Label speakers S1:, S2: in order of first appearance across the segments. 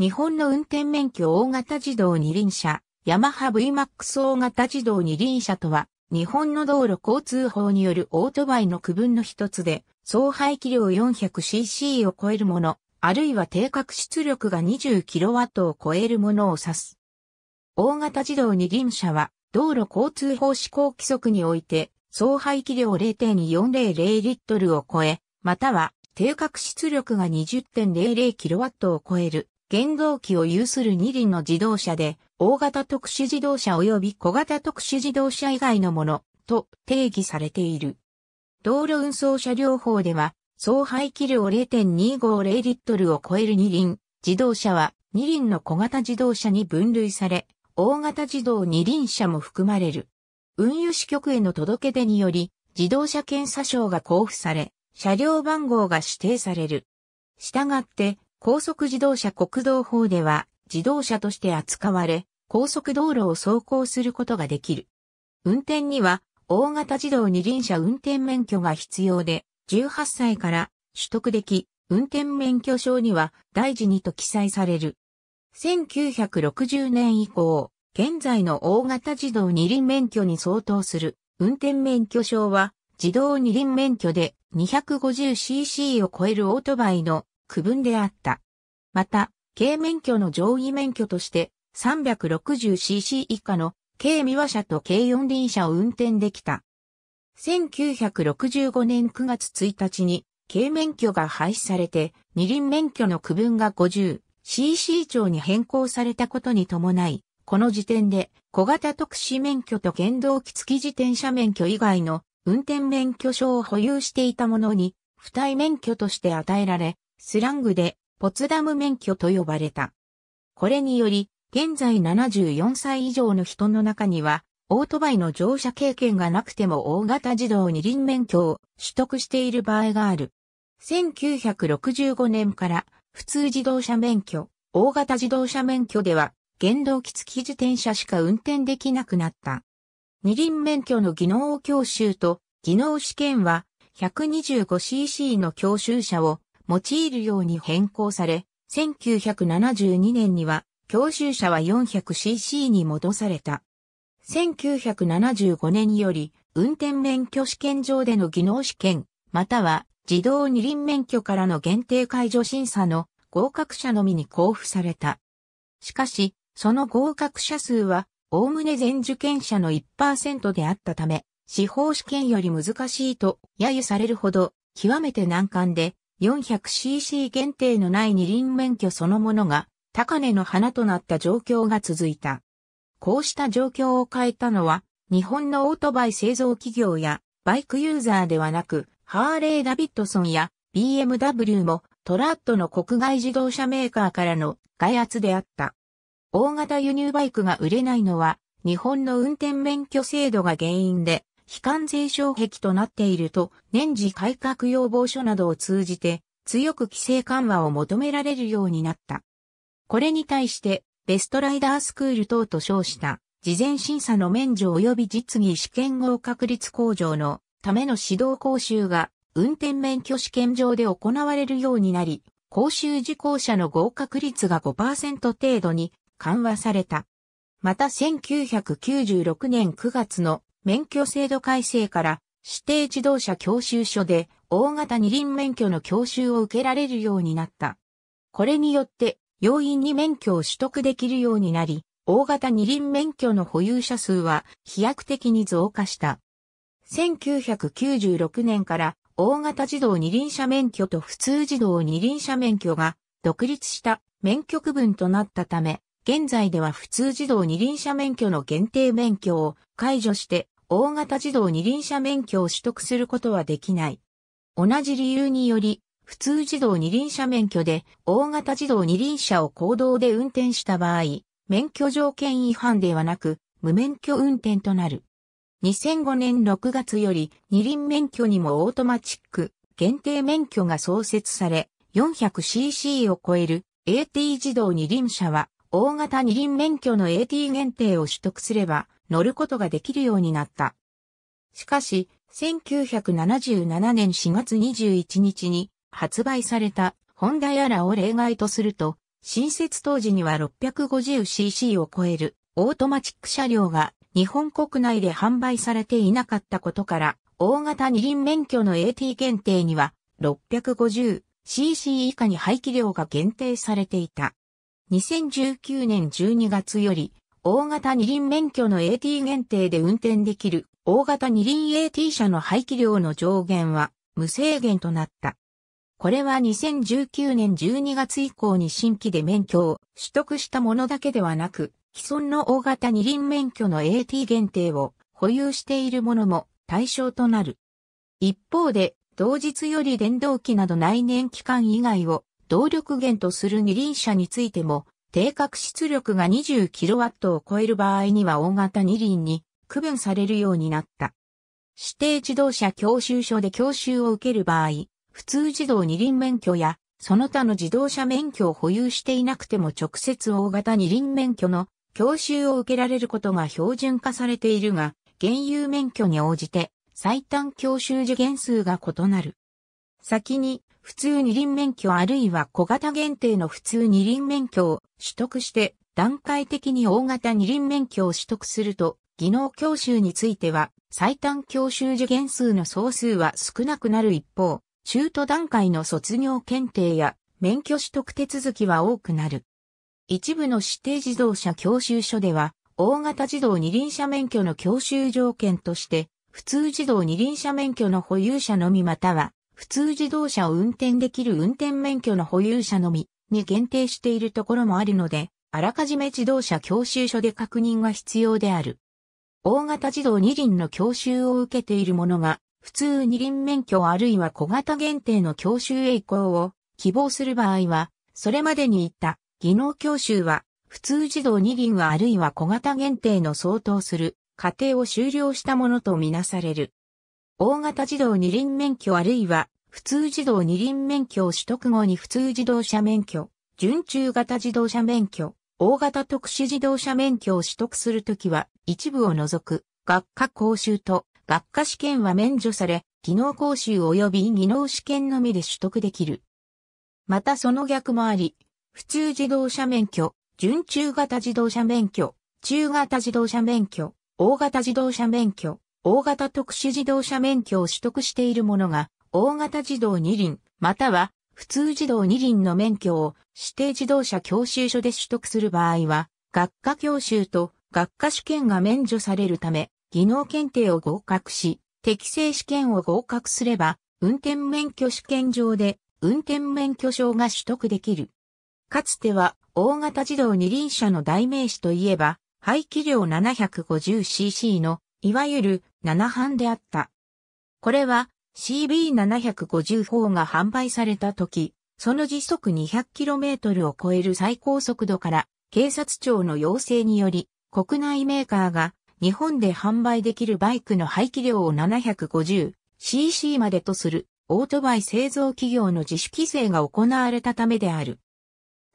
S1: 日本の運転免許大型自動二輪車、ヤマハ VMAX 大型自動二輪車とは、日本の道路交通法によるオートバイの区分の一つで、総排気量 400cc を超えるもの、あるいは定格出力が 20kW を超えるものを指す。大型自動二輪車は、道路交通法施行規則において、総排気量0.400リットルを超え、または、定格出力が 20.00kW を超える原動機を有する二輪の自動車で、大型特殊自動車及び小型特殊自動車以外のものと定義されている。道路運送車両法では、総排気量0.250リットルを超える二輪、自動車は二輪の小型自動車に分類され、大型自動二輪車も含まれる。運輸支局への届け出により、自動車検査証が交付され、車両番号が指定される。したがって、高速自動車国道法では自動車として扱われ、高速道路を走行することができる。運転には大型自動二輪車運転免許が必要で、18歳から取得でき、運転免許証には大事にと記載される。1960年以降、現在の大型自動二輪免許に相当する運転免許証は自動二輪免許で 250cc を超えるオートバイの区分であった。また、軽免許の上位免許として 360cc 以下の軽三輪車と軽四輪車を運転できた。1965年9月1日に軽免許が廃止されて二輪免許の区分が 50cc 長に変更されたことに伴い、この時点で小型特殊免許と原動機付き自転車免許以外の運転免許証を保有していたものに、不対免許として与えられ、スラングでポツダム免許と呼ばれた。これにより、現在74歳以上の人の中には、オートバイの乗車経験がなくても大型自動二輪免許を取得している場合がある。1965年から普通自動車免許、大型自動車免許では原動機付き自転車しか運転できなくなった。二輪免許の技能教習と技能試験は 125cc の教習車を用いるように変更され、1972年には教習車は 400cc に戻された。1975年より運転免許試験場での技能試験、または自動二輪免許からの限定解除審査の合格者のみに交付された。しかし、その合格者数は、おおむね全受験者の1%であったため、司法試験より難しいと揶揄されるほど、極めて難関で、400cc 限定のない二輪免許そのものが高値の花となった状況が続いた。こうした状況を変えたのは日本のオートバイ製造企業やバイクユーザーではなくハーレー・ダビッドソンや BMW もトラッドの国外自動車メーカーからの外圧であった。大型輸入バイクが売れないのは日本の運転免許制度が原因で非関税障壁となっていると、年次改革要望書などを通じて、強く規制緩和を求められるようになった。これに対して、ベストライダースクール等と称した、事前審査の免除及び実技試験合格率向上のための指導講習が、運転免許試験場で行われるようになり、講習受講者の合格率が5%程度に緩和された。また1996年9月の免許制度改正から指定自動車教習所で大型二輪免許の教習を受けられるようになった。これによって容易に免許を取得できるようになり、大型二輪免許の保有者数は飛躍的に増加した。1996年から大型自動二輪車免許と普通自動二輪車免許が独立した免許区分となったため、現在では普通自動二輪車免許の限定免許を解除して大型自動二輪車免許を取得することはできない。同じ理由により、普通自動二輪車免許で大型自動二輪車を公道で運転した場合、免許条件違反ではなく、無免許運転となる。2005年6月より二輪免許にもオートマチック限定免許が創設され、400cc を超える AT 自動二輪車は大型二輪免許の AT 限定を取得すれば乗ることができるようになった。しかし、1977年4月21日に発売されたホンダやらを例外とすると、新設当時には 650cc を超えるオートマチック車両が日本国内で販売されていなかったことから、大型二輪免許の AT 限定には 650cc 以下に排気量が限定されていた。2019年12月より、大型二輪免許の AT 限定で運転できる、大型二輪 AT 車の排気量の上限は、無制限となった。これは2019年12月以降に新規で免許を取得したものだけではなく、既存の大型二輪免許の AT 限定を保有しているものも対象となる。一方で、同日より電動機など内燃機関以外を動力源とする二輪車についても、定格出力が 20kW を超える場合には大型二輪に区分されるようになった。指定自動車教習所で教習を受ける場合、普通自動二輪免許やその他の自動車免許を保有していなくても直接大型二輪免許の教習を受けられることが標準化されているが、現有免許に応じて最短教習受験数が異なる。先に普通二輪免許あるいは小型限定の普通二輪免許を取得して段階的に大型二輪免許を取得すると、技能教習については最短教習受験数の総数は少なくなる一方、中途段階の卒業検定や免許取得手続きは多くなる。一部の指定自動車教習所では、大型自動二輪車免許の教習条件として、普通自動二輪車免許の保有者のみまたは、普通自動車を運転できる運転免許の保有者のみに限定しているところもあるので、あらかじめ自動車教習所で確認が必要である。大型自動二輪の教習を受けている者が、普通二輪免許あるいは小型限定の教習へ移行を希望する場合は、それまでに言った技能教習は、普通自動二輪はあるいは小型限定の相当する過程を終了したものとみなされる。大型自動二輪免許あるいは、普通自動二輪免許を取得後に普通自動車免許、準中型自動車免許、大型特殊自動車免許を取得するときは、一部を除く、学科講習と、学科試験は免除され、技能講習及び技能試験のみで取得できる。またその逆もあり、普通自動車免許、準中型自動車免許、中型自動車免許、大型自動車免許、大型特殊自動車免許を取得している者が、大型自動二輪、または普通自動二輪の免許を指定自動車教習所で取得する場合は、学科教習と学科試験が免除されるため、技能検定を合格し、適正試験を合格すれば、運転免許試験場で運転免許証が取得できる。かつては、大型自動二輪車の代名詞といえば、排気量 750cc のいわゆる7班であった。これは CB750 砲が販売された時、その時速 200km を超える最高速度から警察庁の要請により国内メーカーが日本で販売できるバイクの排気量を 750cc までとするオートバイ製造企業の自主規制が行われたためである。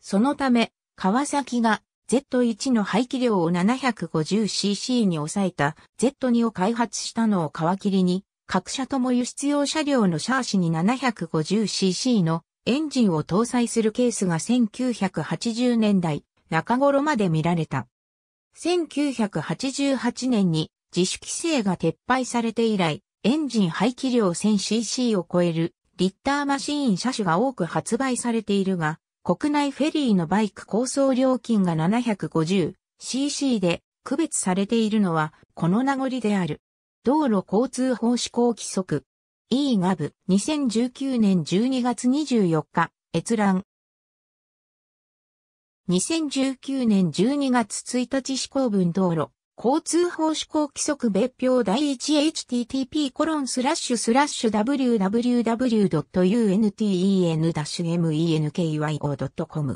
S1: そのため、川崎が Z1 の排気量を 750cc に抑えた Z2 を開発したのを皮切りに、各社とも輸出用車両のシャーシに 750cc のエンジンを搭載するケースが1980年代中頃まで見られた。1988年に自主規制が撤廃されて以来、エンジン排気量 1000cc を超えるリッターマシーン車種が多く発売されているが、国内フェリーのバイク構想料金が 750cc で区別されているのはこの名残である。道路交通法施行規則 E ガブ2019年12月24日閲覧2019年12月1日施行分道路交通法施行規則別表第 1http://www.unten-menky.com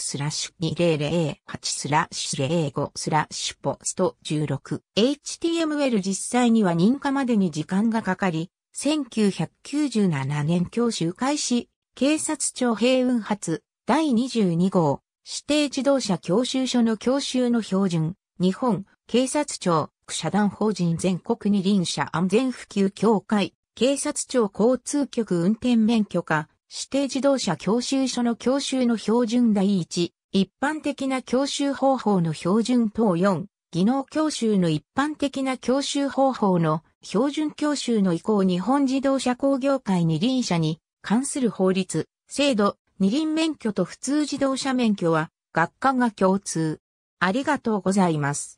S1: スラッシュ2008スラッシュ05スラッシュポスト 16HTML 実際には認可までに時間がかかり、1997年教習開始、警察庁平運発第22号指定自動車教習所の教習の標準、日本警察庁、社団法人全国二輪車安全普及協会、警察庁交通局運転免許課、指定自動車教習所の教習の標準第1、一般的な教習方法の標準等4、技能教習の一般的な教習方法の標準教習の移行日本自動車工業会二輪車に関する法律、制度、二輪免許と普通自動車免許は学科が共通。ありがとうございます。